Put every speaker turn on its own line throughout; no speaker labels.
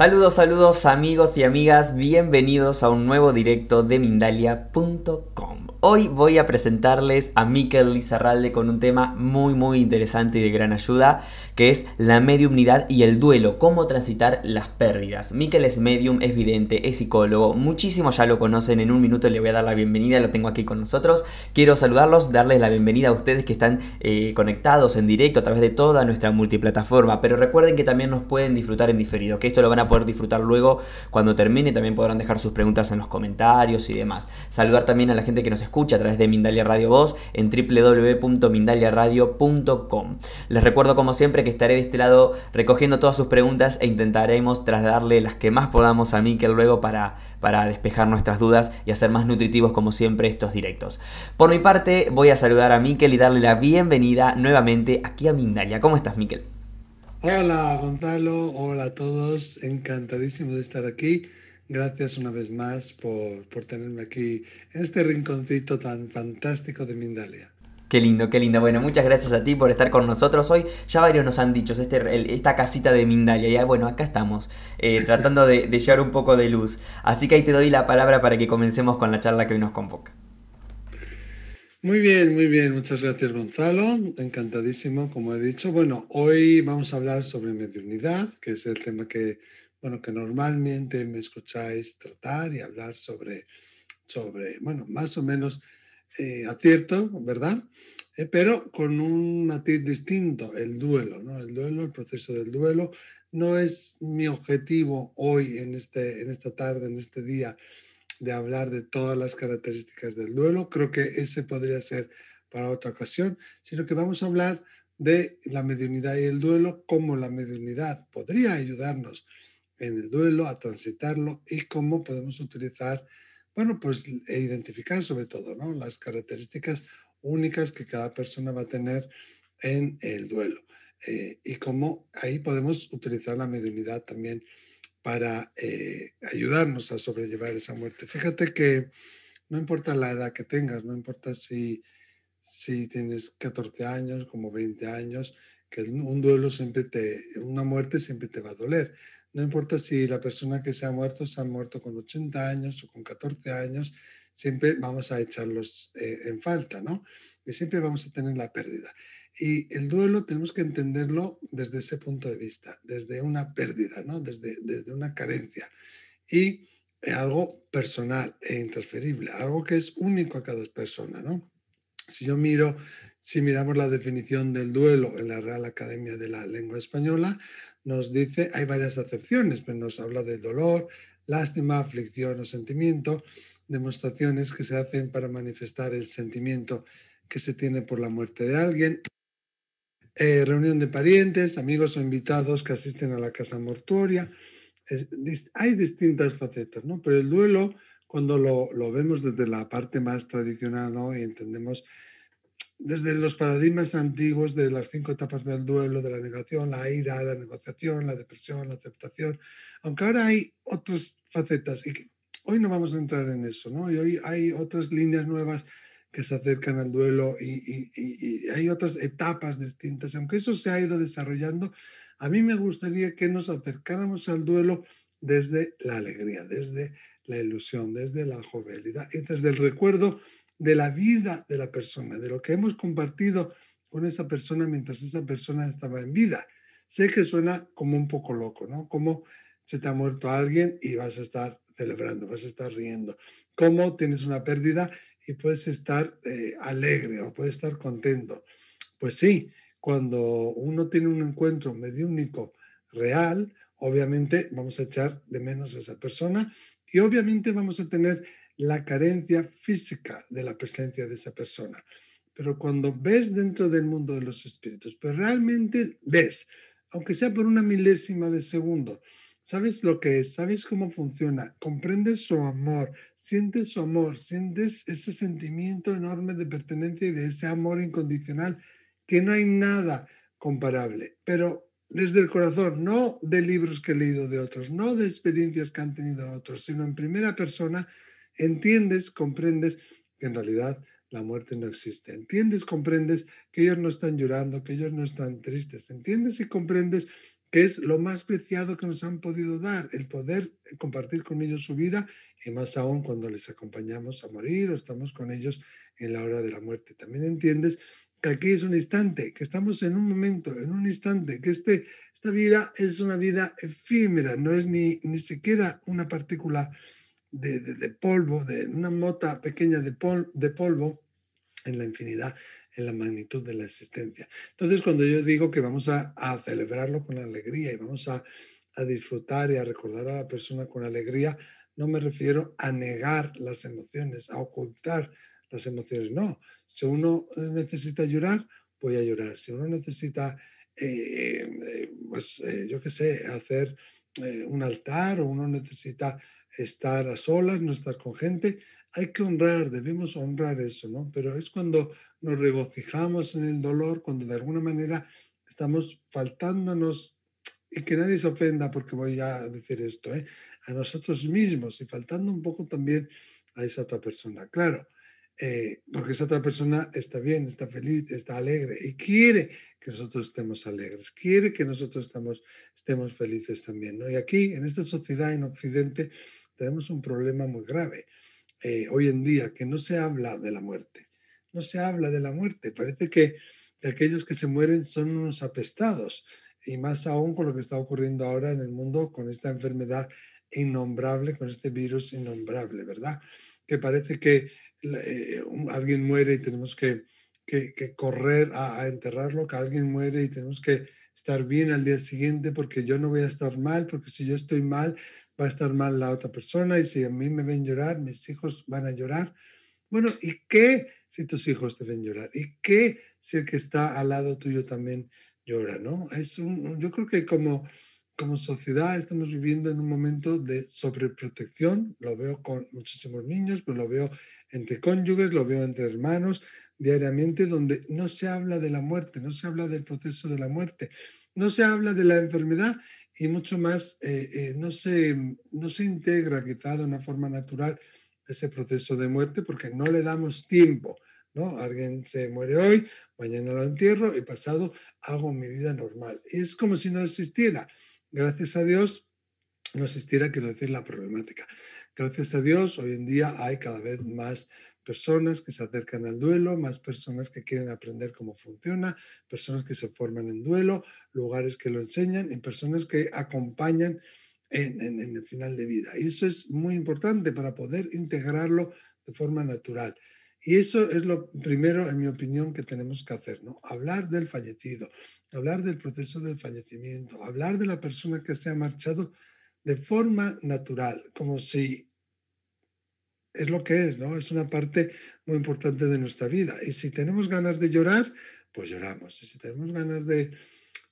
Saludos, saludos amigos y amigas, bienvenidos a un nuevo directo de Mindalia.com. Hoy voy a presentarles a Mikel Lizarralde con un tema muy muy interesante y de gran ayuda que es la mediumnidad y el duelo, cómo transitar las pérdidas. Miquel es medium, es vidente, es psicólogo, muchísimo ya lo conocen, en un minuto le voy a dar la bienvenida, lo tengo aquí con nosotros. Quiero saludarlos, darles la bienvenida a ustedes que están eh, conectados en directo a través de toda nuestra multiplataforma, pero recuerden que también nos pueden disfrutar en diferido, que esto lo van a poder disfrutar luego cuando termine, también podrán dejar sus preguntas en los comentarios y demás. Saludar también a la gente que nos escucha a través de Mindalia Radio Voz en www.mindaliaradio.com. Les recuerdo como siempre que estaré de este lado recogiendo todas sus preguntas e intentaremos trasladarle las que más podamos a Miquel luego para, para despejar nuestras dudas y hacer más nutritivos como siempre estos directos. Por mi parte voy a saludar a Miquel y darle la bienvenida nuevamente aquí a Mindalia. ¿Cómo estás Miquel?
Hola Gonzalo, hola a todos, encantadísimo de estar aquí. Gracias una vez más por, por tenerme aquí en este rinconcito tan fantástico de
Mindalia. Qué lindo, qué lindo. Bueno, muchas gracias a ti por estar con nosotros hoy. Ya varios nos han dicho este, esta casita de Mindalia. Y ah, bueno, acá estamos, eh, tratando de, de llevar un poco de luz. Así que ahí te doy la palabra para que comencemos con la charla que hoy nos convoca.
Muy bien, muy bien. Muchas gracias, Gonzalo. Encantadísimo, como he dicho. Bueno, hoy vamos a hablar sobre mediunidad, que es el tema que, bueno, que normalmente me escucháis tratar y hablar sobre, sobre bueno, más o menos eh, acierto, ¿verdad? Eh, pero con un matiz distinto, el duelo, ¿no? El duelo, el proceso del duelo. No es mi objetivo hoy, en, este, en esta tarde, en este día, de hablar de todas las características del duelo. Creo que ese podría ser para otra ocasión, sino que vamos a hablar de la mediunidad y el duelo, cómo la mediunidad podría ayudarnos en el duelo, a transitarlo y cómo podemos utilizar bueno, pues e identificar sobre todo ¿no? las características únicas que cada persona va a tener en el duelo eh, y cómo ahí podemos utilizar la mediunidad también para eh, ayudarnos a sobrellevar esa muerte. Fíjate que no importa la edad que tengas, no importa si, si tienes 14 años, como 20 años, que un duelo siempre te, una muerte siempre te va a doler. No importa si la persona que se ha muerto se ha muerto con 80 años o con 14 años, siempre vamos a echarlos eh, en falta, ¿no? Y siempre vamos a tener la pérdida. Y el duelo tenemos que entenderlo desde ese punto de vista, desde una pérdida, ¿no? Desde, desde una carencia. Y es eh, algo personal e intransferible, algo que es único a cada persona, ¿no? Si yo miro, si miramos la definición del duelo en la Real Academia de la Lengua Española, nos dice, hay varias acepciones, pues nos habla del dolor, lástima, aflicción o sentimiento, demostraciones que se hacen para manifestar el sentimiento que se tiene por la muerte de alguien, eh, reunión de parientes, amigos o invitados que asisten a la casa mortuoria. hay distintas facetas, ¿no? Pero el duelo, cuando lo, lo vemos desde la parte más tradicional ¿no? y entendemos desde los paradigmas antiguos de las cinco etapas del duelo, de la negación, la ira, la negociación, la depresión, la aceptación, aunque ahora hay otras facetas y hoy no vamos a entrar en eso, ¿no? Y hoy hay otras líneas nuevas que se acercan al duelo y, hay otras etapas distintas. Aunque eso se ha ido desarrollando, a mí me gustaría que nos acercáramos al duelo desde la alegría, desde la ilusión, desde la jovialidad y desde el recuerdo de la vida de la persona, de lo que hemos compartido con esa persona mientras esa persona estaba en vida. Sé que suena como un poco loco, ¿no? Como se te ha muerto alguien y vas a estar celebrando, vas a estar riendo. Como tienes una pérdida y puedes estar eh, alegre o puedes estar contento. Pues sí, cuando uno tiene un encuentro mediúnico real, obviamente vamos a echar de menos a esa persona y obviamente vamos a tener la carencia física de la presencia de esa persona. Pero cuando ves dentro del mundo de los espíritus, pero pues realmente ves, aunque sea por una milésima de segundo, sabes lo que es, sabes cómo funciona, comprendes su amor, sientes su amor, sientes ese sentimiento enorme de pertenencia y de ese amor incondicional que no hay nada comparable, pero desde el corazón, no de libros que he leído de otros, no de experiencias que han tenido otros, sino en primera persona entiendes, comprendes que en realidad la muerte no existe. Entiendes, comprendes que ellos no están llorando, que ellos no están tristes. Entiendes y comprendes que es lo más preciado que nos han podido dar, el poder compartir con ellos su vida y más aún cuando les acompañamos a morir o estamos con ellos en la hora de la muerte. También entiendes que aquí es un instante, que estamos en un momento, en un instante, que este, esta vida es una vida efímera, no es ni, ni siquiera una partícula de, polvo, de una mota pequeña de, pol, de polvo en la infinidad, en la magnitud de la existencia. Entonces, cuando yo digo que vamos a, celebrarlo con alegría y vamos a, disfrutar y a recordar a la persona con alegría, no me refiero a negar las emociones, a ocultar las emociones, no. Si uno necesita llorar, voy a llorar. Si uno necesita, eh, eh, pues, eh, yo qué sé, hacer un altar o uno necesita estar a solas, no estar con gente. Hay que honrar, debemos honrar eso, ¿no? Pero es cuando nos regocijamos en el dolor, cuando de alguna manera estamos faltándonos, y que nadie se ofenda porque voy a decir esto, ¿eh? a nosotros mismos y faltando un poco también a esa otra persona. Claro, eh, porque esa otra persona está bien, está feliz, está alegre y quiere que nosotros estemos alegres, quiere que nosotros estamos, estemos felices también. ¿no? Y aquí, en esta sociedad, en Occidente, tenemos un problema muy grave eh, hoy en día, que no se habla de la muerte. No se habla de la muerte. Parece que aquellos que se mueren son unos apestados, y más aún con lo que está ocurriendo ahora en el mundo con esta enfermedad innombrable, con este virus innombrable, ¿verdad? Que parece que eh, alguien muere y tenemos que, que, correr a, a, enterrarlo, que alguien muere y tenemos que estar bien al día siguiente porque yo no voy a estar mal, porque si yo estoy mal, va a estar mal la otra persona y si a mí me ven llorar, mis hijos van a llorar. Bueno, ¿y qué si tus hijos te ven llorar? ¿Y qué si el que está al lado tuyo también llora? ¿no? Es un, yo creo que como, como sociedad estamos viviendo en un momento de sobreprotección. Lo veo con muchísimos niños, pues lo veo entre cónyuges, lo veo entre hermanos diariamente, donde no se habla de la muerte, no se habla del proceso de la muerte, no se habla de la enfermedad y mucho más, eh, eh, no, se, no se integra quizá de una forma natural ese proceso de muerte porque no le damos tiempo. ¿no? Alguien se muere hoy, mañana lo entierro y pasado hago mi vida normal. Es como si no existiera. Gracias a Dios no existiera, quiero decir, la problemática. Gracias a Dios hoy en día hay cada vez más personas que se acercan al duelo, más personas que quieren aprender cómo funciona, personas que se forman en duelo, lugares que lo enseñan y personas que acompañan en, el final de vida. Y eso es muy importante para poder integrarlo de forma natural. Y eso es lo primero, en mi opinión, que tenemos que hacer, ¿no? Hablar del fallecido, hablar del proceso del fallecimiento, hablar de la persona que se ha marchado de forma natural, como si es lo que es, ¿no? Es una parte muy importante de nuestra vida. Y si tenemos ganas de llorar, pues lloramos. Y si tenemos ganas de,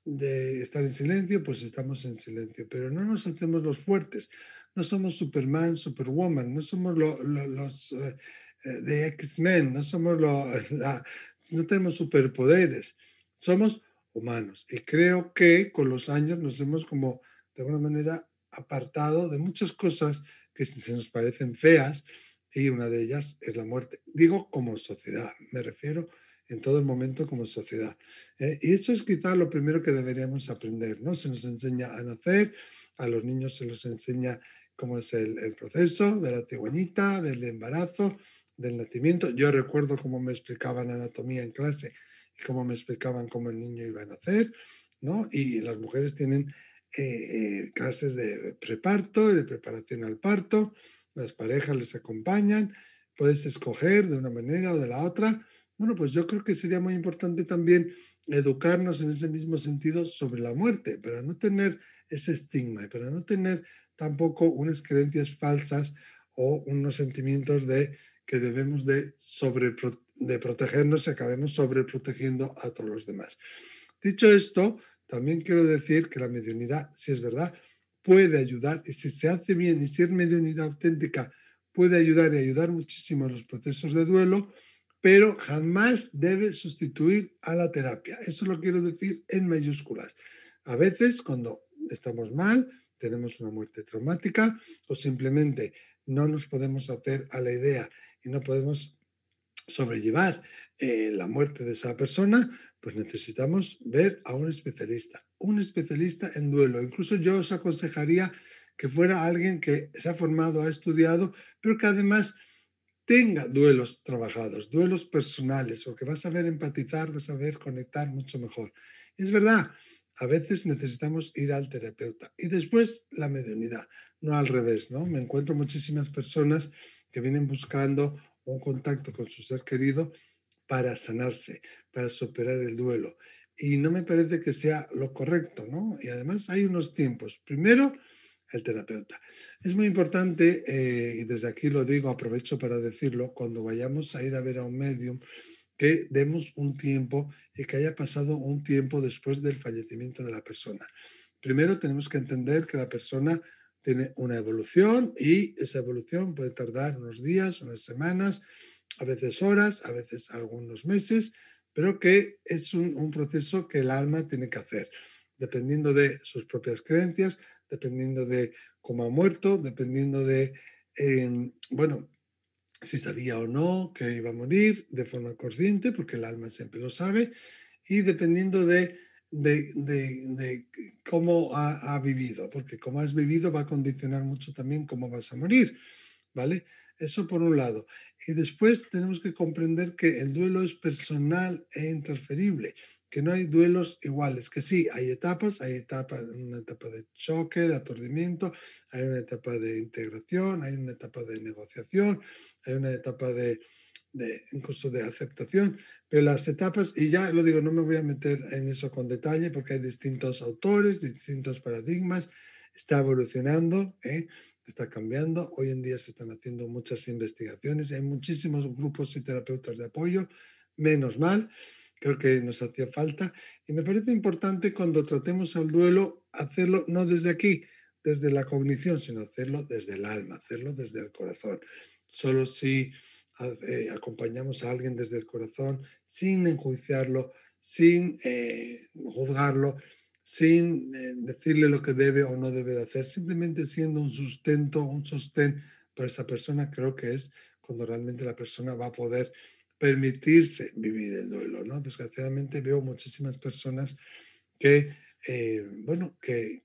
de estar en silencio, pues estamos en silencio. Pero no nos hacemos los fuertes. No somos Superman, Superwoman, no somos los eh, eh, de X-Men, no somos los... no tenemos superpoderes. Somos humanos. Y creo que con los años nos hemos como, de alguna manera, apartado de muchas cosas que se nos parecen feas, y una de ellas es la muerte. Digo como sociedad, me refiero en todo el momento como sociedad. ¿eh? y eso es quizás lo primero que deberíamos aprender, ¿no? Se nos enseña a nacer, a los niños se nos enseña cómo es el, proceso de la tigüeñita, del embarazo, del nacimiento. Yo recuerdo cómo me explicaban anatomía en clase y cómo me explicaban cómo el niño iba a nacer, ¿no? Y las mujeres tienen eh, eh, clases de preparto y de preparación al parto las parejas les acompañan, puedes escoger de una manera o de la otra. Bueno, pues yo creo que sería muy importante también educarnos en ese mismo sentido sobre la muerte, para no tener ese estigma y para no tener tampoco unas creencias falsas o unos sentimientos de que debemos de, sobre, de protegernos y acabemos sobreprotegiendo a todos los demás. Dicho esto, también quiero decir que la mediunidad, si es verdad, puede ayudar, y si se hace bien y si es mediunidad auténtica, puede ayudar y ayudar muchísimo a los procesos de duelo, pero jamás debe sustituir a la terapia. Eso lo quiero decir en mayúsculas. A veces cuando estamos mal, tenemos una muerte traumática o simplemente no nos podemos hacer a la idea y no podemos sobrellevar eh, la muerte de esa persona, pues necesitamos ver a un especialista un especialista en duelo. Incluso yo os aconsejaría que fuera alguien que se ha formado, ha estudiado, pero que además tenga duelos trabajados, duelos personales, porque vas a ver empatizar, vas a ver conectar mucho mejor. es verdad, a veces necesitamos ir al terapeuta. Y después la mediunidad, no al revés, ¿no? Me encuentro muchísimas personas que vienen buscando un contacto con su ser querido para sanarse, para superar el duelo y no me parece que sea lo correcto, ¿no? Y además hay unos tiempos. Primero, el terapeuta. Es muy importante, eh, y desde aquí lo digo, aprovecho para decirlo, cuando vayamos a ir a ver a un medium, que demos un tiempo y que haya pasado un tiempo después del fallecimiento de la persona. Primero tenemos que entender que la persona tiene una evolución y esa evolución puede tardar unos días, unas semanas, a veces horas, a veces algunos meses, pero que es un, proceso que el alma tiene que hacer, dependiendo de sus propias creencias, dependiendo de cómo ha muerto, dependiendo de, em, bueno, si sabía o no que iba a morir de forma consciente, porque el alma siempre lo sabe, y dependiendo de, de, cómo ha, ha, vivido, porque cómo has vivido va a condicionar mucho también cómo vas a morir, ¿vale? Eso por un lado. Y después tenemos que comprender que el duelo es personal e interferible, que no hay duelos iguales, que sí, hay etapas, hay etapas, una etapa de choque, de aturdimiento, hay una etapa de integración, hay una etapa de negociación, hay una etapa de, incluso de aceptación, pero las etapas, y ya lo digo, no me voy a meter en eso con detalle porque hay distintos autores, distintos paradigmas, está evolucionando, ¿eh? está cambiando. Hoy en día se están haciendo muchas investigaciones, hay muchísimos grupos y terapeutas de apoyo, menos mal, creo que nos hacía falta. Y me parece importante cuando tratemos al duelo hacerlo no desde aquí, desde la cognición, sino hacerlo desde el alma, hacerlo desde el corazón. Solo si eh, acompañamos a alguien desde el corazón, sin enjuiciarlo, sin eh, juzgarlo, sin eh, decirle lo que debe o no debe de hacer, simplemente siendo un sustento, un sostén para esa persona, creo que es cuando realmente la persona va a poder permitirse vivir el duelo, ¿no? Desgraciadamente veo muchísimas personas que, eh, bueno, que,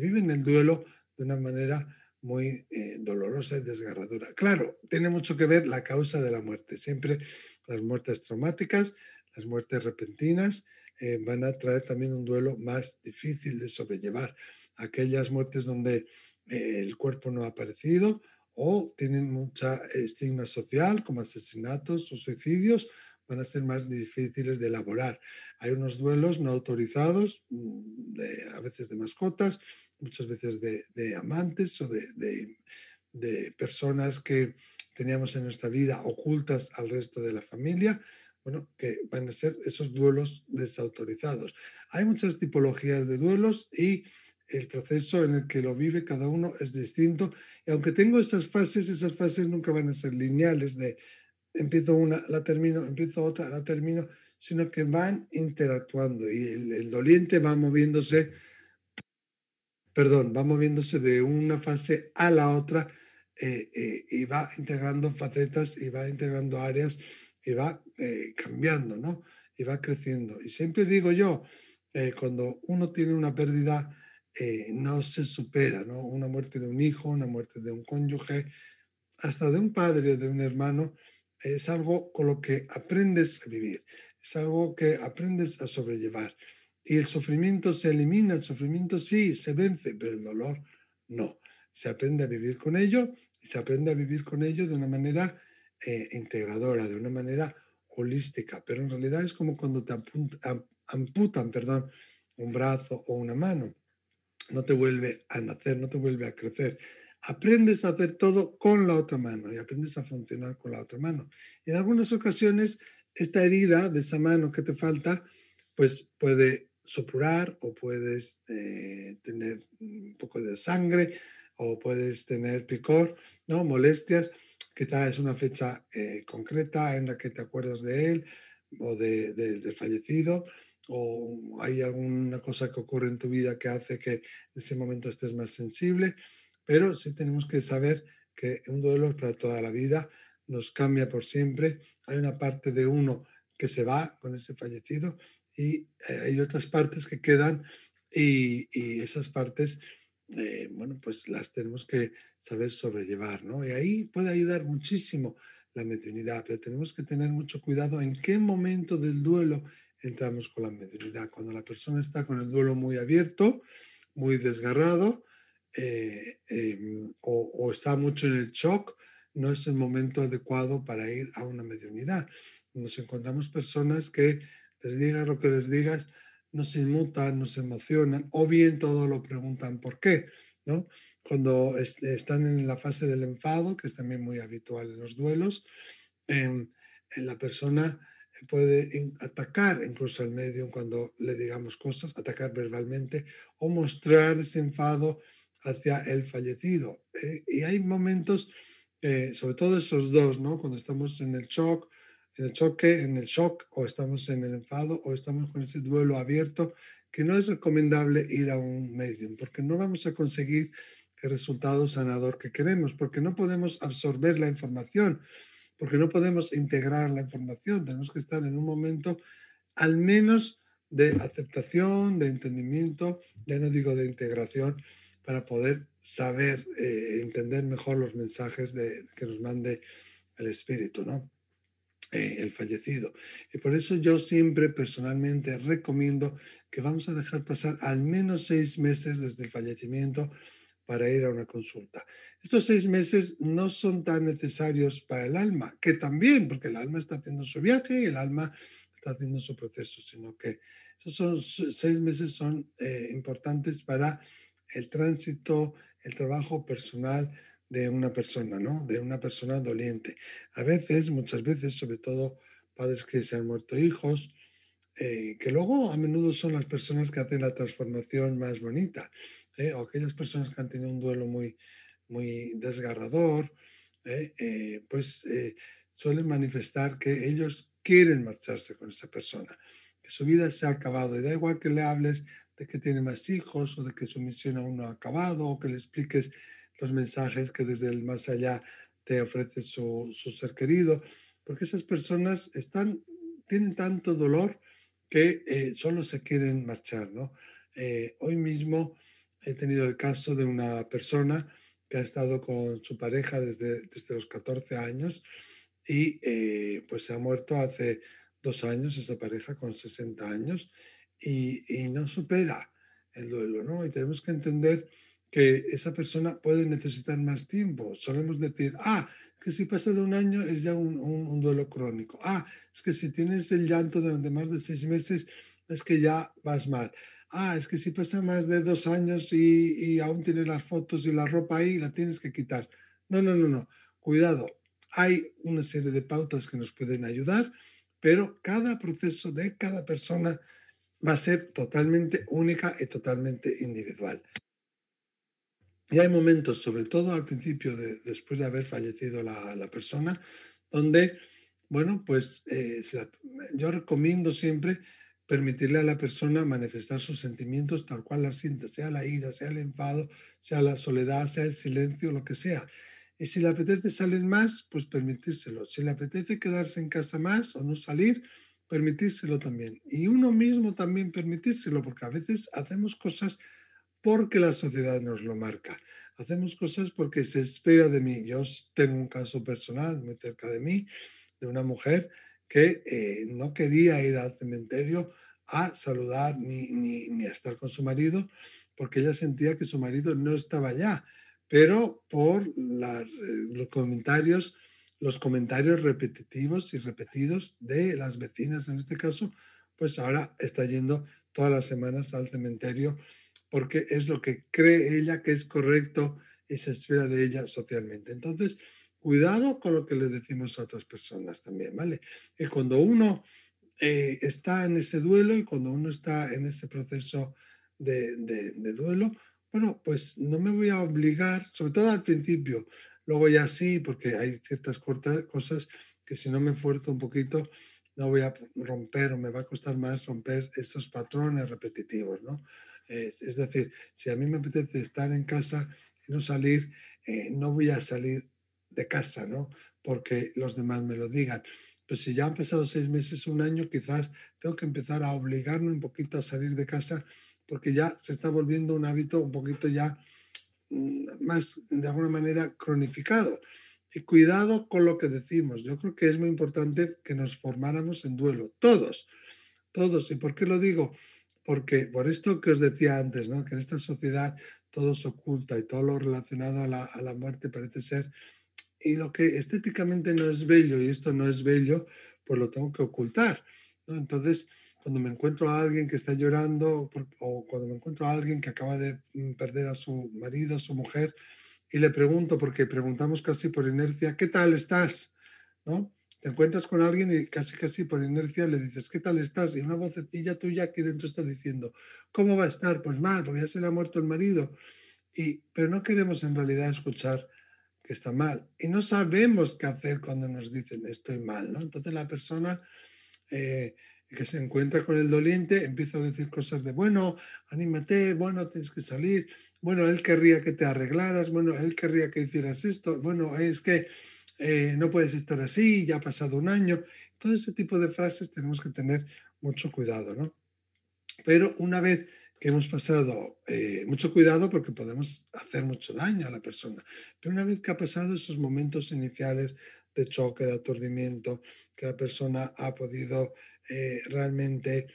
viven el duelo de una manera muy eh, dolorosa y desgarradora. Claro, tiene mucho que ver la causa de la muerte, siempre las muertes traumáticas, las muertes repentinas, eh, van a traer también un duelo más difícil de sobrellevar. Aquellas muertes donde eh, el cuerpo no ha aparecido o tienen mucha estigma social, como asesinatos o suicidios, van a ser más difíciles de elaborar. Hay unos duelos no autorizados, mm, a veces de mascotas, muchas veces de, de amantes o de, de, personas que teníamos en nuestra vida ocultas al resto de la familia, bueno, que van a ser esos duelos desautorizados. Hay muchas tipologías de duelos y el proceso en el que lo vive cada uno es distinto. Y aunque tengo esas fases, esas fases nunca van a ser lineales de empiezo una, la termino, empiezo otra, la termino, sino que van interactuando y el, doliente va moviéndose, perdón, va moviéndose de una fase a la otra eh, eh, y va integrando facetas y va integrando áreas y va eh, cambiando, ¿no? Y va creciendo. Y siempre digo yo, eh, cuando uno tiene una pérdida, eh, no se supera, ¿no? Una muerte de un hijo, una muerte de un cónyuge, hasta de un padre, de un hermano, es algo con lo que aprendes a vivir, es algo que aprendes a sobrellevar. Y el sufrimiento se elimina, el sufrimiento sí, se vence, pero el dolor no. Se aprende a vivir con ello y se aprende a vivir con ello de una manera eh, integradora, de una manera holística, pero en realidad es como cuando te amputan, perdón, un brazo o una mano. No te vuelve a nacer, no te vuelve a crecer. Aprendes a hacer todo con la otra mano y aprendes a funcionar con la otra mano. En algunas ocasiones, esta herida de esa mano que te falta, pues puede supurar o puedes eh, tener un poco de sangre o puedes tener picor, ¿no? Molestias que es una fecha eh, concreta en la que te acuerdas de él o de, del fallecido, o hay alguna cosa que ocurre en tu vida que hace que en ese momento estés más sensible, pero sí tenemos que saber que un duelo es para toda la vida, nos cambia por siempre, hay una parte de uno que se va con ese fallecido y eh, hay otras partes que quedan y, y esas partes bueno, pues las tenemos que saber sobrellevar, ¿no? Y ahí puede ayudar muchísimo la mediunidad, pero tenemos que tener mucho cuidado en qué momento del duelo entramos con la mediunidad. Cuando la persona está con el duelo muy abierto, muy desgarrado, eh, em, o, o, está mucho en el shock, no es el momento adecuado para ir a una mediunidad. Nos encontramos personas que les digan lo que les digas, nos inmutan, nos emocionan, o bien todo lo preguntan por qué, ¿no? Cuando están en la fase del enfado, que es también muy habitual en los duelos, em, eh, la persona puede atacar incluso al medio, cuando le digamos cosas, atacar verbalmente o mostrar ese enfado hacia el fallecido. Eh, y hay momentos, eh, sobre todo esos dos, ¿no? cuando estamos en el shock en el choque, en el shock, o estamos en el enfado, o estamos con ese duelo abierto, que no es recomendable ir a un medium, porque no vamos a conseguir el resultado sanador que queremos, porque no podemos absorber la información, porque no podemos integrar la información, tenemos que estar en un momento al menos de aceptación, de entendimiento, ya no digo de integración, para poder saber, eh, entender mejor los mensajes que nos mande el espíritu, ¿no? Este, el fallecido. Y por eso yo siempre personalmente recomiendo que vamos a dejar pasar al menos seis meses desde el fallecimiento para ir a una consulta. Estos seis meses no son tan necesarios para el alma, que también, porque el alma está haciendo su viaje y el alma está haciendo su proceso, sino que esos seis meses son eh, importantes para el tránsito, el trabajo personal, de una persona, ¿no? De una persona doliente. A veces, muchas veces, sobre todo padres que se han muerto hijos, eh, que luego a menudo son las personas que hacen la transformación más bonita, ¿eh? o aquellas personas que han tenido un duelo muy, muy desgarrador, ¿eh? pues suelen manifestar que ellos quieren marcharse con esa persona, que su vida se ha acabado y da igual que le hables de que tiene más hijos o de que su misión aún no ha acabado o que le expliques los mensajes que desde el más allá te ofrece su, ser querido, porque esas personas están, tienen tanto dolor que eh, solo se quieren marchar. ¿no? Eh, hoy mismo he tenido el caso de una persona que ha estado con su pareja desde, desde los 14 años y eh, pues se ha muerto hace dos años esa pareja con 60 años y, y no supera el duelo, ¿no? Y tenemos que entender que esa persona puede necesitar más tiempo. Solemos decir, ah, que si pasa de un año es ya un, duelo crónico. Ah, es que si tienes el llanto durante más de seis meses es que ya vas mal. Ah, es que si pasa más de dos años y, y aún tienes las fotos y la ropa ahí, la tienes que quitar. No, no, no, no. Cuidado. Hay una serie de pautas que nos pueden ayudar, pero cada proceso de cada persona va a ser totalmente única y totalmente individual. Y hay momentos, sobre todo al principio, después de haber fallecido la, persona, donde, bueno, pues eh, yo recomiendo siempre permitirle a la persona manifestar sus sentimientos tal cual la sienta, sea la ira, sea el enfado, sea la soledad, sea el silencio, lo que sea. Y si le apetece salir más, pues permitírselo. Si le apetece quedarse en casa más o no salir, permitírselo también. Y uno mismo también permitírselo, porque a veces hacemos cosas porque la sociedad nos lo marca. Hacemos cosas porque se espera de mí. Yo tengo un caso personal muy cerca de mí, de una mujer que eh, no quería ir al cementerio a saludar ni, ni, ni a estar con su marido, porque ella sentía que su marido no estaba allá, pero por eh, los comentarios los comentarios repetitivos y repetidos de las vecinas en este caso, pues ahora está yendo todas las semanas al cementerio porque es lo que cree ella que es correcto y se espera de ella socialmente. Entonces, cuidado con lo que le decimos a otras personas también, ¿vale? Y eh, cuando uno eh, está en ese duelo y cuando uno está en ese proceso de, duelo, bueno, pues no me voy a obligar, sobre todo al principio, luego ya sí, porque hay ciertas cortas cosas que si no me esfuerzo un poquito, no voy a romper o me va a costar más romper esos patrones repetitivos, ¿no? es decir, si a mí me apetece estar en casa y no salir, eh, no voy a salir de casa, ¿no? Porque los demás me lo digan. Pero pues si ya han pasado seis meses, un año, quizás tengo que empezar a obligarme un poquito a salir de casa porque ya se está volviendo un hábito un poquito ya mm, más, de alguna manera, cronificado. Y cuidado con lo que decimos. Yo creo que es muy importante que nos formáramos en duelo, todos, todos. ¿Y por qué lo digo? porque por esto que os decía antes, ¿no? que en esta sociedad todo se oculta y todo lo relacionado a la, muerte parece ser, y lo que estéticamente no es bello y esto no es bello, pues lo tengo que ocultar. ¿no? Entonces, cuando me encuentro a alguien que está llorando o cuando me encuentro a alguien que acaba de mm, perder a su marido, a su mujer, y le pregunto, porque preguntamos casi por inercia, ¿qué tal estás? ¿No? te encuentras con alguien y casi casi por inercia le dices, ¿qué tal estás? Y una vocecilla tuya aquí dentro está diciendo, ¿cómo va a estar? Pues mal, porque ya se le ha muerto el marido. Y, pero no queremos en realidad escuchar que está mal. Y no sabemos qué hacer cuando nos dicen estoy mal. ¿no? Entonces la persona eh, que se encuentra con el doliente empieza a decir cosas de, bueno, anímate, bueno, tienes que salir, bueno, él querría que te arreglaras, bueno, él querría que hicieras esto, bueno, es que eh, no puedes estar así, ya ha pasado un año. Todo ese tipo de frases tenemos que tener mucho cuidado, ¿no? Pero una vez que hemos pasado eh, mucho cuidado porque podemos hacer mucho daño a la persona, pero una vez que ha pasado esos momentos iniciales de choque, de aturdimiento, que la persona ha podido eh, realmente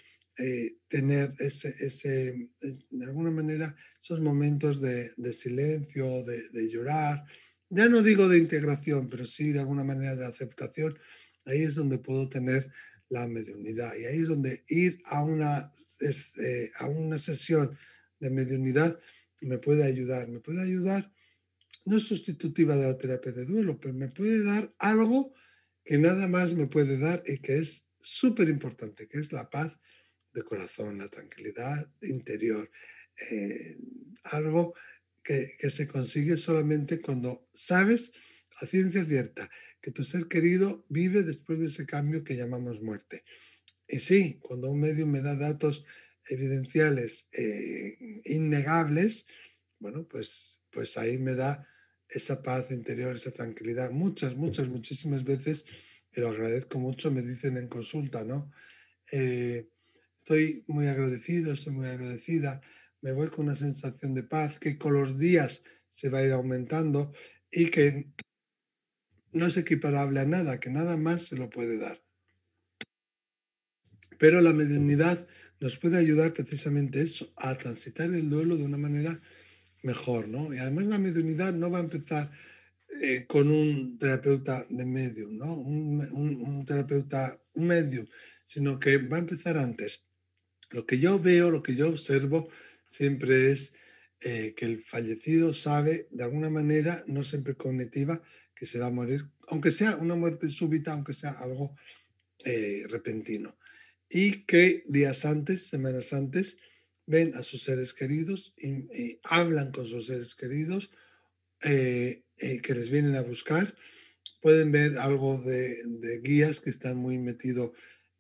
tener ese, de alguna manera, esos momentos de, silencio, de llorar, ya no digo de integración, pero sí de alguna manera de aceptación, ahí es donde puedo tener la mediunidad. Y ahí es donde ir a una, eh, a una sesión de mediunidad me puede ayudar. Me puede ayudar, no es sustitutiva de la terapia de duelo, pero me puede dar algo que nada más me puede dar y que es súper importante, que es la paz de corazón, la tranquilidad interior. Eh, algo que, se consigue solamente cuando sabes a ciencia cierta que tu ser querido vive después de ese cambio que llamamos muerte. Y sí, cuando un medio me da datos evidenciales eh, innegables, bueno, pues, pues ahí me da esa paz interior, esa tranquilidad. Muchas, muchas, muchísimas veces, y lo agradezco mucho, me dicen en consulta, ¿no? Eh, estoy muy agradecido, estoy muy agradecida me voy con una sensación de paz que con los días se va a ir aumentando y que no es equiparable a nada, que nada más se lo puede dar. Pero la mediunidad nos puede ayudar precisamente eso, a transitar el duelo de una manera mejor, Y además la mediunidad no va a empezar eh, con un terapeuta de medio, ¿no? Un, un, un terapeuta medium, sino que va a empezar antes. Lo que yo veo, lo que yo observo, siempre es eh, que el fallecido sabe, de alguna manera, no siempre cognitiva, que se va a morir, aunque sea una muerte súbita, aunque sea algo eh, repentino. Y que días antes, semanas antes, ven a sus seres queridos y, hablan con sus seres queridos eh, que les vienen a buscar. Pueden ver algo de, de guías que están muy metidos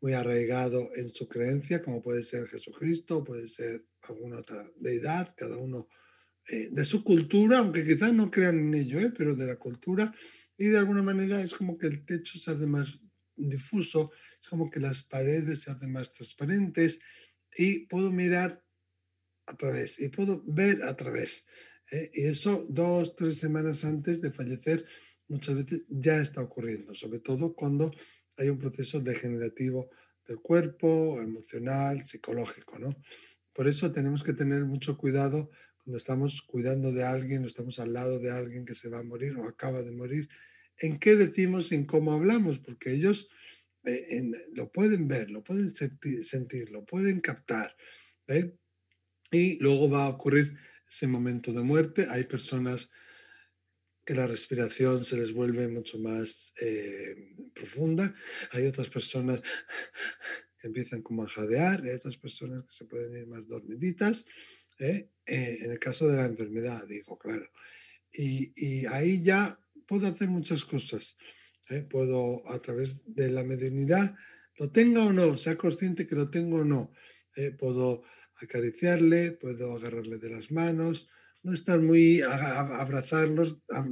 muy arraigado en su creencia, como puede ser Jesucristo, puede ser alguna otra deidad, cada uno eh, de su cultura, aunque quizás no crean en ello, eh, pero de la cultura, y de alguna manera es como que el techo se hace más difuso, es como que las paredes se hacen más transparentes y puedo mirar a través y puedo ver a través. Eh, y eso dos, tres semanas antes de fallecer muchas veces ya está ocurriendo, sobre todo cuando hay un proceso degenerativo del cuerpo, emocional, psicológico, ¿no? Por eso tenemos que tener mucho cuidado cuando estamos cuidando de alguien estamos al lado de alguien que se va a morir o acaba de morir, en qué decimos y en cómo hablamos, porque ellos eh, lo pueden ver, lo pueden sentir, lo pueden captar. ¿eh? Y luego va a ocurrir ese momento de muerte. Hay personas que la respiración se les vuelve mucho más eh, profunda. Hay otras personas que empiezan como a jadear, hay otras personas que se pueden ir más dormiditas, ¿eh? Eh, en el caso de la enfermedad, digo, claro. Y, y ahí ya puedo hacer muchas cosas. Puedo, a través de la mediunidad, lo tenga o no, sea consciente que lo tengo o no, puedo acariciarle, puedo agarrarle de las manos, no estar muy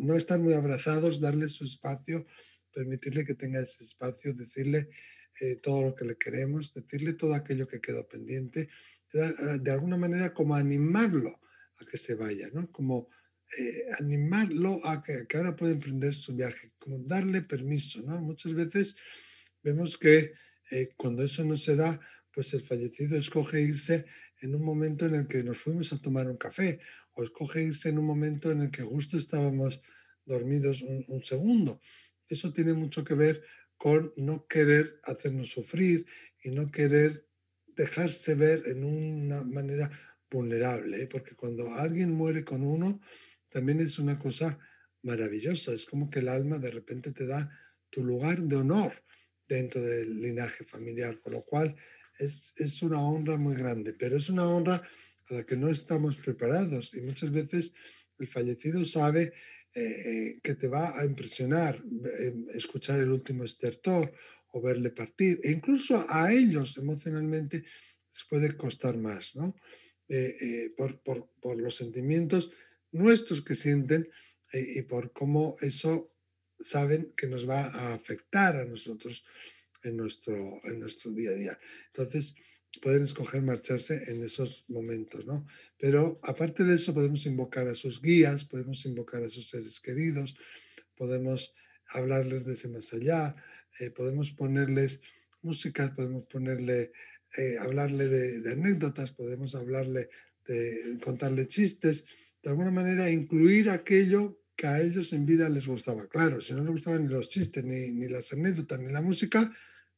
no muy abrazados, darle su espacio, permitirle que tenga ese espacio, decirle eh, todo lo que le queremos, decirle todo aquello que quedó pendiente, de eh, alguna manera como animarlo a que se vaya, Como eh, animarlo a que, ahora pueda emprender su viaje, como darle permiso, Muchas veces vemos que cuando eso no se da, pues el fallecido escoge irse en un momento en el que nos fuimos a tomar un café o escoge pues, e en un momento en el que justo estábamos dormidos un, segundo. Eso tiene mucho que ver con no querer hacernos sufrir y no querer dejarse ver en una manera vulnerable, ¿eh? porque cuando alguien muere con uno, también es una cosa maravillosa, es como que el alma de repente te da tu lugar de honor dentro del linaje familiar, con lo cual es, es una honra muy grande, pero es una honra que no estamos preparados. Y muchas veces el fallecido sabe eh, eh, que te va a impresionar eh, escuchar el último estertor o verle partir. E incluso a ellos emocionalmente les puede costar más, por, por, los sentimientos nuestros que sienten y por cómo eso saben que nos va a afectar a nosotros en nuestro, en nuestro día a día. Entonces, pueden escoger marcharse en esos momentos, ¿no? Pero aparte de eso, podemos invocar a sus guías, podemos invocar a sus seres queridos, podemos hablarles de ese más allá, eh, podemos ponerles música, podemos ponerle, eh, hablarle de, anécdotas, podemos hablarle de contarle chistes, de alguna manera incluir aquello que a ellos en vida les gustaba. Claro, si no les gustaban ni los chistes, ni, ni las anécdotas, ni la música,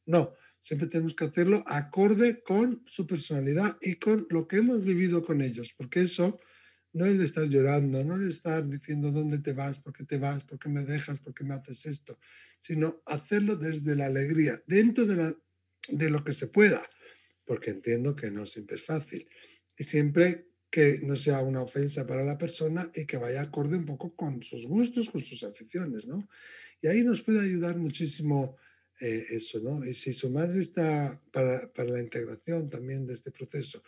no Siempre tenemos que hacerlo acorde con su personalidad y con lo que hemos vivido con ellos, porque eso no es estar llorando, no es estar diciendo dónde te vas, por qué te vas, por qué me dejas, por qué me haces esto, sino hacerlo desde la alegría, dentro de, la, de lo que se pueda, porque entiendo que no siempre es fácil. Y siempre que no sea una ofensa para la persona y que vaya acorde un poco con sus gustos, con sus aficiones, ¿no? Y ahí nos puede ayudar muchísimo eh, eso, ¿no? Y si su madre está para, la integración también de este proceso,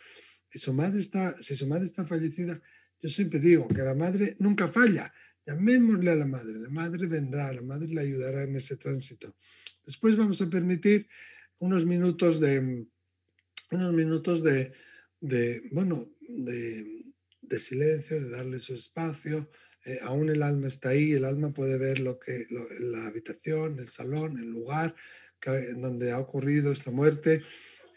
y su madre está, si su madre está fallecida, yo siempre digo que la madre nunca falla, llamémosle a la madre, la madre vendrá, la madre le ayudará en ese tránsito. Después vamos a permitir unos minutos de, unos minutos de, de bueno, de, de silencio, de darle su espacio, eh, aún el alma está ahí, el alma puede ver lo que, la habitación, el salón, el lugar en donde ha ocurrido esta muerte.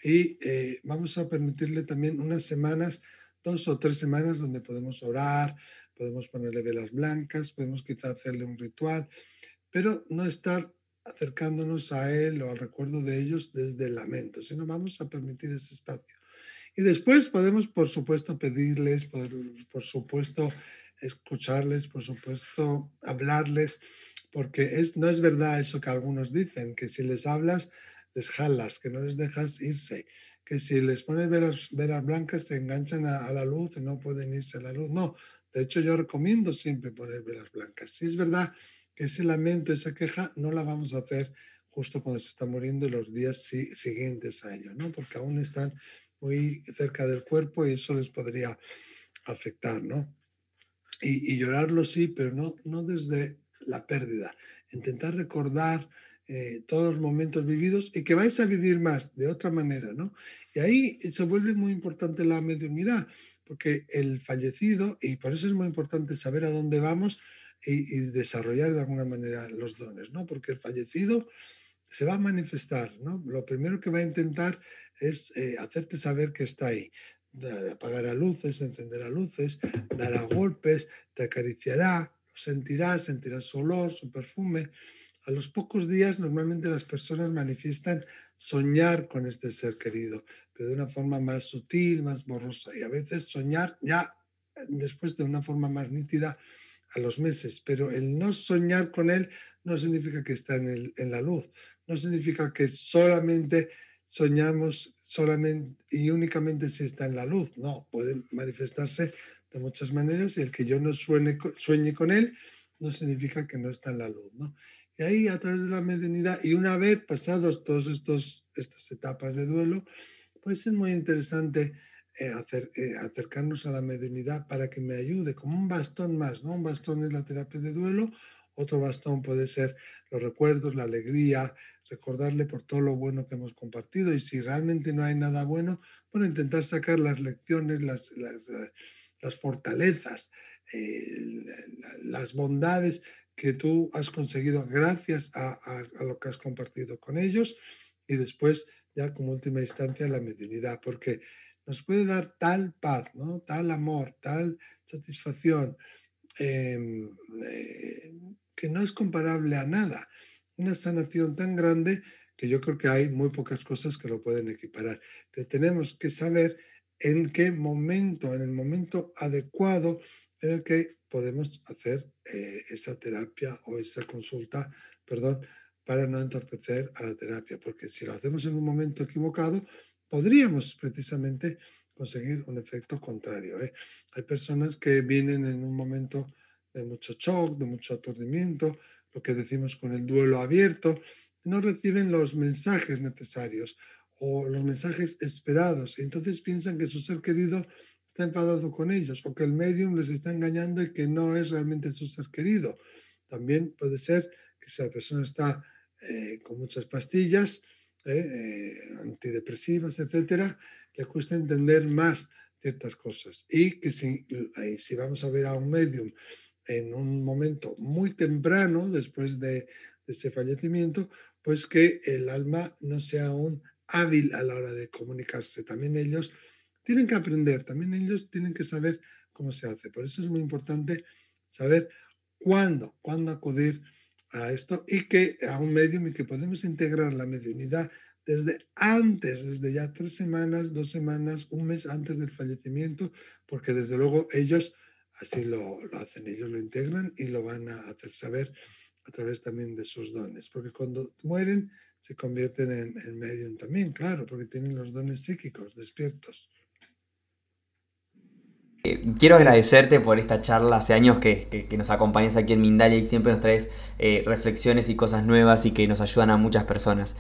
Y eh, vamos a permitirle también unas semanas, dos o tres semanas, donde podemos orar, podemos ponerle velas blancas, podemos quizá hacerle un ritual, pero no estar acercándonos a él o al recuerdo de ellos desde el lamento, sino vamos a permitir ese espacio. Y después podemos, por supuesto, pedirles, por, por supuesto, escucharles, por supuesto, hablarles, porque es, no es verdad eso que algunos dicen, que si les hablas, les jalas, que no les dejas irse, que si les pones velas, blancas se enganchan a, la luz y no pueden irse a la luz. No, de hecho yo recomiendo siempre poner velas blancas. Si es verdad que ese lamento, esa queja, no la vamos a hacer justo cuando se está muriendo y los días siguientes a ello, ¿no? porque aún están muy cerca del cuerpo y eso les podría afectar. ¿no? y, llorarlo sí, pero no, no desde la pérdida. Intentar recordar eh, todos los momentos vividos y que vais a vivir más de otra manera, ¿no? Y ahí eh, se vuelve muy importante la mediunidad, porque el fallecido, y por eso es muy importante saber a dónde vamos y, desarrollar de alguna manera los dones, ¿no? Porque el fallecido se va a manifestar, ¿no? Lo primero que va a intentar es eh, hacerte saber que está ahí apagará luces, encenderá luces, dará golpes, te acariciará, lo sentirás, sentirás su olor, su perfume. A los pocos días normalmente las personas manifiestan soñar con este ser querido, pero de una forma más sutil, más borrosa, y a veces soñar ya después de una forma más nítida a los meses, pero el no soñar con él no significa que está en, en la luz, no significa que solamente soñamos solamente y únicamente si está en la luz, no, puede manifestarse de muchas maneras y el que yo no suene, sueñe con él no significa que no está en la luz, ¿no? Y ahí a través de la mediunidad y una vez pasados todas estas etapas de duelo, puede ser muy interesante eh, eh, acercarnos a la mediunidad para que me ayude como un bastón más, ¿no? Un bastón es la terapia de duelo, otro bastón puede ser los recuerdos, la alegría, recordarle por todo lo bueno que hemos compartido y si realmente no hay nada bueno, bueno, intentar sacar las lecciones, las, las, eh, fortalezas, eh, las bondades que tú has conseguido gracias a, lo que has compartido con ellos y después ya como última instancia la mediunidad, porque nos puede dar tal paz, ¿no? tal amor, tal satisfacción, em, eh, que no es comparable a nada una sanación tan grande que yo creo que hay muy pocas cosas que lo pueden equiparar. Pero tenemos que saber en qué momento, en el momento adecuado en el que podemos hacer eh, esa terapia o esa consulta, perdón, para no entorpecer a la terapia, porque si lo hacemos en un momento equivocado, podríamos precisamente conseguir un efecto contrario. ¿eh? Hay personas que vienen en un momento de mucho shock, de mucho aturdimiento, lo que decimos con el duelo abierto, no reciben los mensajes necesarios o los mensajes esperados. Entonces piensan que su ser querido está enfadado con ellos o que el medium les está engañando y que no es realmente su ser querido. También puede ser que si la persona está eh, con muchas pastillas, eh, eh, antidepresivas, etc., le cuesta entender más ciertas cosas. Y que si, si vamos a ver a un medium en un momento muy temprano después de, ese fallecimiento, pues que el alma no sea aún hábil a la hora de comunicarse. También ellos tienen que aprender, también ellos tienen que saber cómo se hace. Por eso es muy importante saber cuándo, cuándo acudir a esto y que a un medium y que podemos integrar la mediunidad desde antes, desde ya tres semanas, dos semanas, un mes antes del fallecimiento, porque desde luego ellos Así lo, lo hacen ellos, lo integran y lo van a hacer saber a través también de sus dones. Porque cuando mueren se convierten en, en medium también, claro, porque tienen los dones psíquicos despiertos.
Eh, quiero agradecerte por esta charla. Hace años que, que, nos acompañas aquí en Mindalia y siempre nos traes eh, reflexiones y cosas nuevas y que nos ayudan a muchas personas.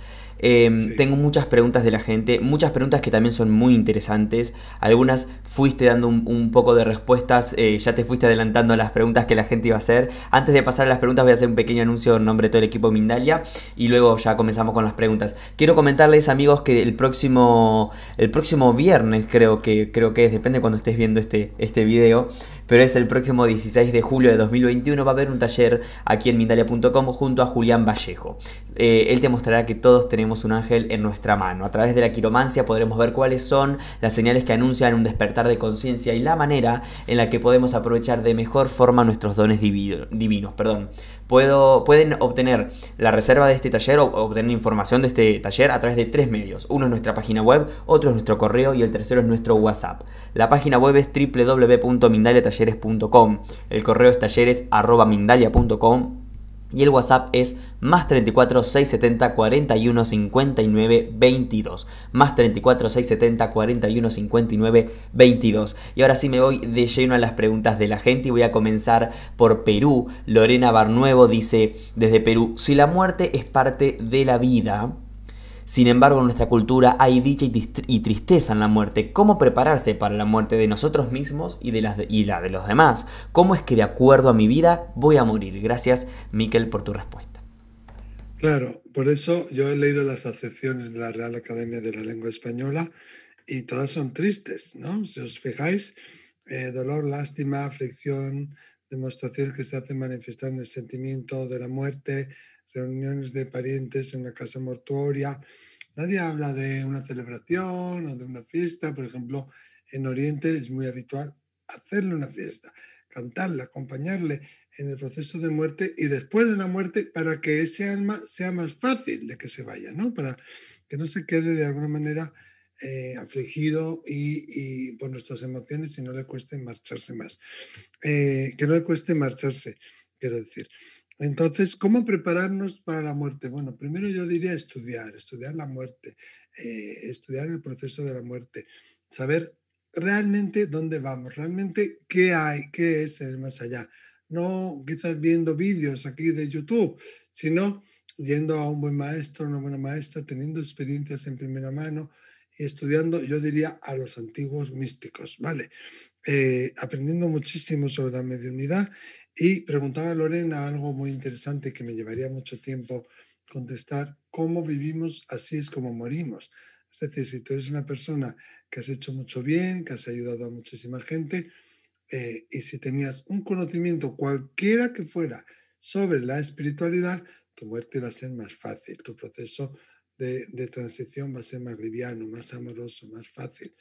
Em, tengo muchas preguntas de la gente, muchas preguntas que también son muy interesantes. Algunas fuiste dando un, poco de respuestas, eh, ya te fuiste adelantando a las preguntas que la gente iba a hacer. Antes de pasar a las preguntas voy a hacer un pequeño anuncio en nombre de todo el equipo Mindalia y luego ya comenzamos con las preguntas. Quiero comentarles amigos que el próximo, el próximo viernes creo que, creo que es, depende cuando estés viendo este, este video, pero es el próximo 16 de julio de 2021. Va a haber un taller aquí en Mindalia.com junto a Julián Vallejo. Eh, él te mostrará que todos tenemos un ángel en nuestra mano. A través de la quiromancia podremos ver cuáles son las señales que anuncian un despertar de conciencia y la manera en la que podemos aprovechar de mejor forma nuestros dones divinos. Perdón puedo, pueden obtener la reserva de este taller o obtener información de este taller a través de tres medios. Uno es nuestra página web, otro es nuestro correo y el tercero es nuestro WhatsApp. La página web es www.mindaliatalleres.com. El correo es talleres.mindalia.com y el WhatsApp es más 34 670 41 59 22. Más 34 670 41 59 22. Y ahora sí me voy de lleno a las preguntas de la gente y voy a comenzar por Perú. Lorena Barnuevo dice desde Perú, si la muerte es parte de la vida, sin embargo, en nuestra cultura hay dicha y tristeza en la muerte. ¿Cómo prepararse para la muerte de nosotros mismos y, de las la de los demás? ¿Cómo es que de acuerdo a mi vida voy a morir? Gracias, Miquel, por tu respuesta.
Claro, por eso yo he leído las acepciones de la Real Academia de la Lengua Española y todas son tristes, ¿no? Si os fijáis, eh, dolor, lástima, aflicción, demostración que se hace manifestar en el sentimiento de la muerte, reuniones de parientes en una casa mortuoria. Nadie habla de una celebración o de una fiesta. Por ejemplo, en Oriente es muy habitual hacerle una fiesta, cantarle, acompañarle en el proceso de muerte y después de la muerte para que ese alma sea más fácil de que se vaya, ¿no? Para que no se quede de alguna manera eh, afligido y, por nuestras emociones y no le cueste marcharse más. Eh, que no le cueste marcharse, quiero decir. Entonces, ¿cómo prepararnos para la muerte? Bueno, primero yo diría estudiar, estudiar la muerte, eh, estudiar el proceso de la muerte, saber realmente dónde vamos, realmente qué hay, qué es el más allá. No quizás viendo vídeos aquí de YouTube, sino yendo a un buen maestro, una buena maestra, teniendo experiencias en primera mano y estudiando, yo diría, a los antiguos místicos, ¿vale? Eh, aprendiendo muchísimo sobre la mediunidad y preguntaba Lorena algo muy interesante que me llevaría mucho tiempo contestar, ¿cómo vivimos así es como morimos? Es decir, si tú eres una persona que has hecho mucho bien, que has ayudado a muchísima gente, eh, y si tenías un conocimiento cualquiera que fuera sobre la espiritualidad, tu muerte va a ser más fácil, tu proceso de, transición va a ser más liviano, más amoroso, más fácil.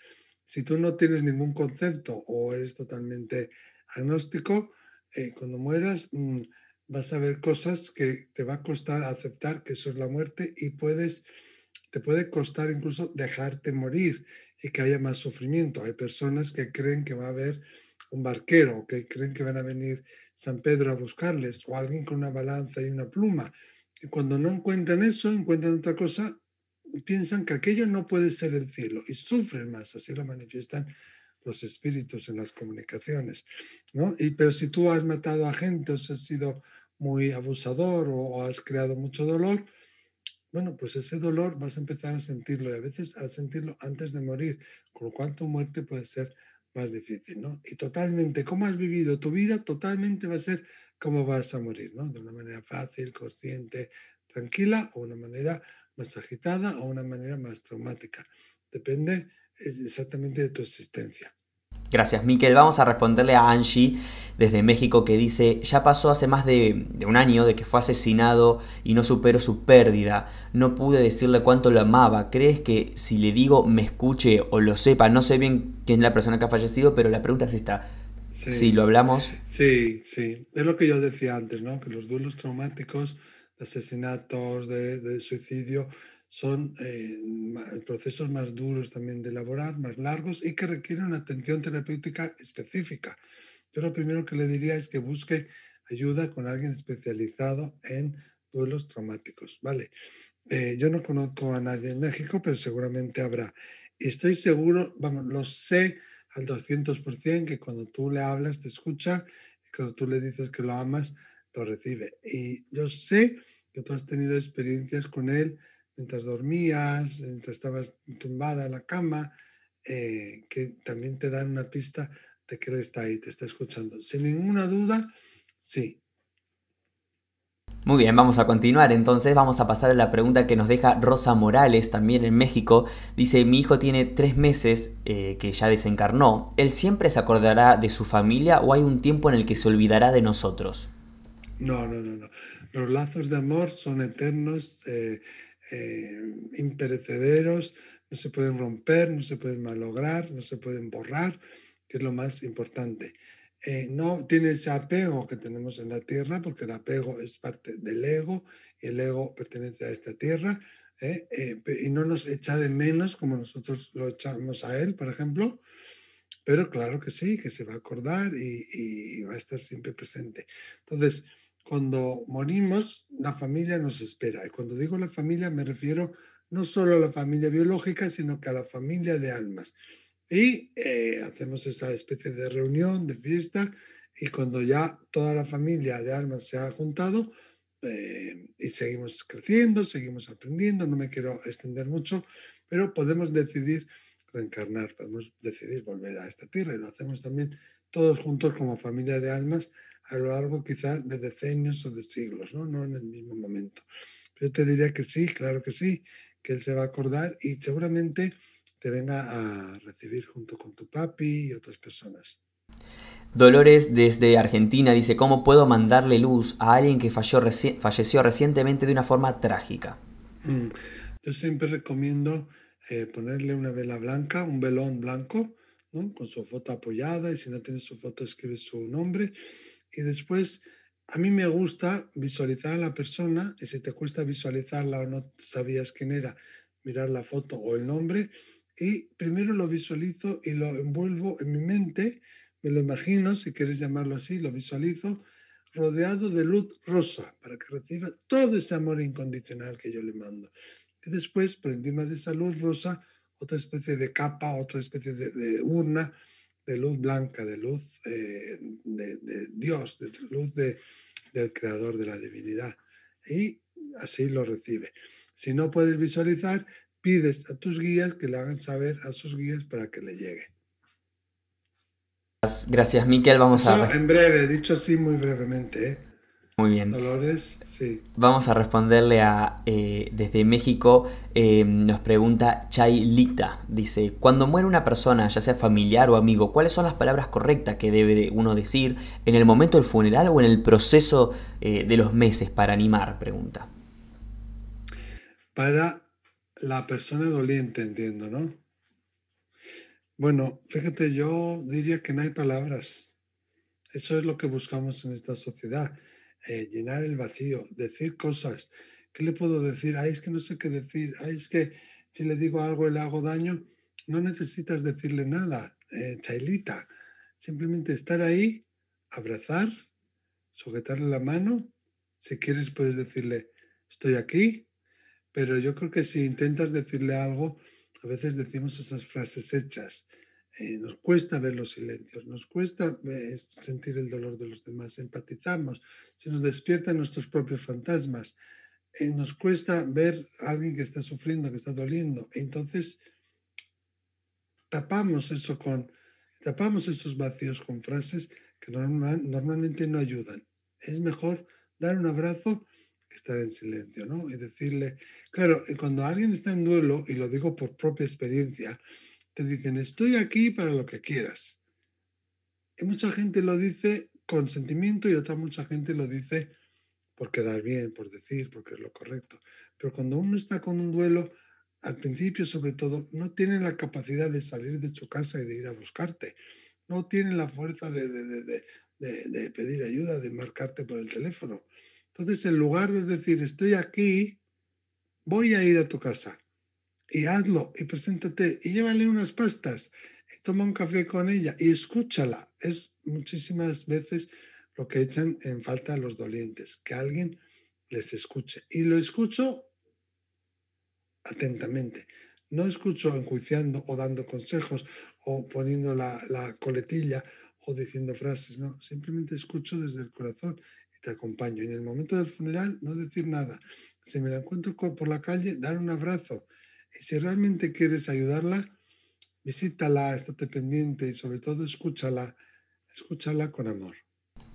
Si tú no tienes ningún concepto o eres totalmente agnóstico, eh, cuando mueras mm, vas a ver cosas que te va a costar aceptar que eso es la muerte y puedes, te puede costar incluso dejarte morir y que haya más sufrimiento. Hay personas que creen que va a haber un barquero, que creen que van a venir San Pedro a buscarles o alguien con una balanza y una pluma. Y cuando no encuentran eso, encuentran otra cosa, piensan que aquello no puede ser el cielo y sufren más, así lo manifiestan los espíritus en las comunicaciones. ¿no? Y, pero si tú has matado a gente, o has sido muy abusador o, has creado mucho dolor, bueno, pues ese dolor vas a empezar a sentirlo y a veces a sentirlo antes de morir, con lo cual tu muerte puede ser más difícil, ¿no? Y totalmente, cómo has vivido tu vida, totalmente va a ser cómo vas a morir, ¿no? De una manera fácil, consciente, tranquila, o una manera más agitada, o una manera más traumática. Depende exactamente de tu existencia.
Gracias, Miquel. Vamos a responderle a Angie desde México que dice, ya pasó hace más de, un año de que fue asesinado y no superó su pérdida. No pude decirle cuánto lo amaba. ¿Crees que si le digo me escuche o lo sepa? No sé bien quién es la persona que ha fallecido, pero la pregunta es esta. si lo hablamos.
Sí, sí. Es lo que yo decía antes, ¿no? Que los duelos traumáticos, asesinatos, de suicidio, son eh, procesos más duros también de elaborar, más largos y que requieren atención terapéutica específica. Yo lo primero que le diría es que busque ayuda con alguien especializado en duelos traumáticos, ¿vale? Eh, yo no conozco a nadie en México, pero seguramente habrá. Y estoy seguro, vamos, lo sé al 200% que cuando tú le hablas te escucha, y cuando tú le dices que lo amas, lo recibe. Y yo sé que tú has tenido experiencias con él mientras dormías, mientras estabas tumbada en la cama, eh, que también te dan una pista de que él está ahí, te está escuchando. Sin ninguna duda, sí.
Muy bien, vamos a continuar. Entonces vamos a pasar a la pregunta que nos deja Rosa Morales, también en México. Dice, mi hijo tiene tres meses eh, que ya desencarnó. ¿Él siempre se acordará de su familia o hay un tiempo en el que se olvidará de nosotros?
No, no, no, no. Los lazos de amor son eternos. Eh, eh, imperecederos, no se pueden romper, no se pueden malograr, no se pueden borrar, que es lo más importante. Eh, no tiene ese apego que tenemos en la tierra, porque el apego es parte del ego y el ego pertenece a esta tierra, eh, y no nos echa de menos como nosotros lo echamos a él, por ejemplo. Pero claro que sí, que se va a acordar y, y va a estar siempre presente. Entonces, cuando morimos, la familia nos espera. Y cuando digo la familia, me refiero no solo a la familia biológica, sino que a la familia de almas. Y eh, hacemos esa especie de reunión, de fiesta, y cuando ya toda la familia de almas se ha juntado, eh, y seguimos creciendo, seguimos aprendiendo, no me quiero extender mucho, pero podemos decidir reencarnar, podemos decidir volver a esta tierra y lo hacemos también todos juntos como familia de almas a lo largo quizás de decenios o de siglos, ¿no? no en el mismo momento. yo te diría que sí, claro que sí, que él se va a acordar y seguramente te venga a recibir junto con tu papi y otras personas.
Dolores desde Argentina dice, ¿cómo puedo mandarle luz a alguien que falleció recientemente de una forma trágica?
Mm, yo siempre recomiendo eh, ponerle una vela blanca, un velón blanco, ¿no? con su foto apoyada y si no tiene su foto escribe su nombre y después, a mí me gusta visualizar a la persona, y si te cuesta visualizarla o no sabías quién era, mirar la foto o el nombre, y primero lo visualizo y lo envuelvo en mi mente, me lo imagino, si quieres llamarlo así, lo visualizo, rodeado de luz rosa, para que reciba todo ese amor incondicional que yo le mando. Y después, por encima de esa luz rosa, otra especie de capa, otra especie de urna, de luz blanca, de luz eh, de, Dios, de luz del creador de la divinidad. Y así lo recibe. Si no puedes visualizar, pides a tus guías que le hagan saber a sus guías para que le llegue.
Gracias, Miquel. Vamos a a.
En breve, dicho así muy brevemente. ¿eh? Muy bien. Dolores, sí.
Vamos a responderle a, eh, desde México, eh, nos pregunta Chailita dice, cuando muere una persona, ya sea familiar o amigo, ¿cuáles son las palabras correctas que debe uno decir en el momento del funeral o en el proceso eh, de los meses para animar? Pregunta.
Para la persona doliente, entiendo, ¿no? Bueno, fíjate, yo diría que no hay palabras. Eso es lo que buscamos en esta sociedad. Eh, llenar el vacío, decir cosas. ¿Qué le puedo decir? Ay, es que no sé qué decir. Ay, es que si le digo algo y le hago daño, no necesitas decirle nada, eh, Chailita. Simplemente estar ahí, abrazar, sujetarle la mano. Si quieres, puedes decirle, estoy aquí. Pero yo creo que si intentas decirle algo, a veces decimos esas frases hechas eh, nos cuesta ver los silencios, nos cuesta eh, sentir el dolor de los demás, empatizamos, se nos despiertan nuestros propios fantasmas, eh, nos cuesta ver a alguien que está sufriendo, que está doliendo. entonces tapamos eso con, tapamos esos vacíos con frases que normalmente no ayudan. Es mejor dar un abrazo estar en silencio, ¿no? Y decirle, claro, cuando alguien está en duelo, y lo digo por propia experiencia, te dicen, estoy aquí para lo que quieras. Y mucha gente lo dice con sentimiento y otra mucha gente lo dice por quedar bien, por decir, porque es lo correcto. Pero cuando uno está con un duelo, al principio sobre todo, no tiene la capacidad de salir de su casa y de ir a buscarte. No tiene la fuerza de, de, de pedir ayuda, de marcarte por el teléfono. Entonces, en lugar de decir, estoy aquí, voy a ir a tu casa, y hazlo y preséntate y llévale unas pastas y toma un café con ella y escúchala. Es muchísimas veces lo que echan en falta a los dolientes, que alguien les escuche. Y lo escucho atentamente. No escucho enjuiciando o dando consejos o poniendo la, la coletilla o diciendo frases, no, simplemente escucho desde el corazón y te acompaño. Y en el momento del funeral no decir nada. Si me la encuentro por la calle, dar un abrazo. Y si realmente quieres ayudarla, visítala, estate pendiente y sobre todo escúchala, escúchala con
amor.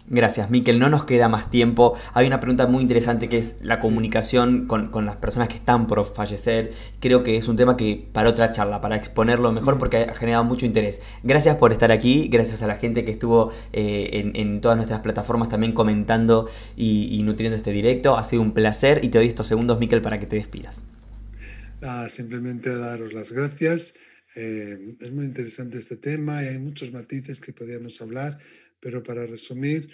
Gracias, Miquel. No nos queda más tiempo. Hay una pregunta muy interesante que es la comunicación con, las personas que están por fallecer. Creo que es un tema que para otra charla, para exponerlo mejor, porque ha generado mucho interés. Gracias por estar aquí. Gracias a la gente que estuvo eh, en, todas nuestras plataformas también comentando y, y nutriendo este directo. Ha sido un placer y te doy estos segundos, Miquel, para que te despidas
simplemente daros las gracias. Eh, es muy interesante este tema y hay muchos matices que podríamos hablar, pero para resumir,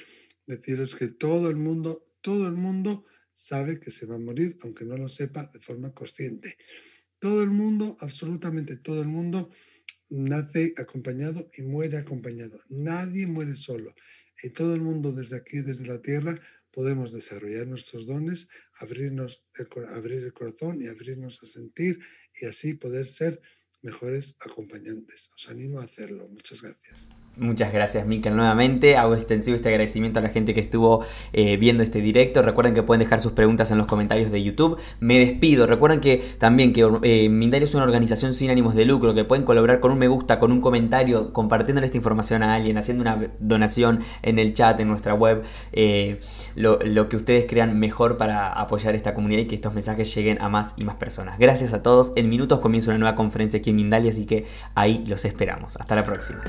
deciros que todo el mundo, todo el mundo sabe que se va a morir, aunque no lo sepa de forma consciente. Todo el mundo, absolutamente todo el mundo, nace acompañado y muere acompañado. Nadie muere solo. Y todo el mundo desde aquí, desde la Tierra, podemos desarrollar nuestros dones, abrirnos abrir el corazón y abrirnos a sentir y así poder ser mejores acompañantes. Os animo a hacerlo. Muchas gracias.
Muchas gracias, Miquel, nuevamente. Hago extensivo este agradecimiento a la gente que estuvo eh, viendo este directo. Recuerden que pueden dejar sus preguntas en los comentarios de YouTube. Me despido. Recuerden que también que eh, Mindalia es una organización sin ánimos de lucro, que pueden colaborar con un me gusta, con un comentario, compartiendo esta información a alguien, haciendo una donación en el chat, en nuestra web. Eh, lo, que ustedes crean mejor para apoyar esta comunidad y que estos mensajes lleguen a más y más personas. Gracias a todos. En minutos comienza una nueva conferencia aquí en Mindalia, así que ahí los esperamos. Hasta la próxima.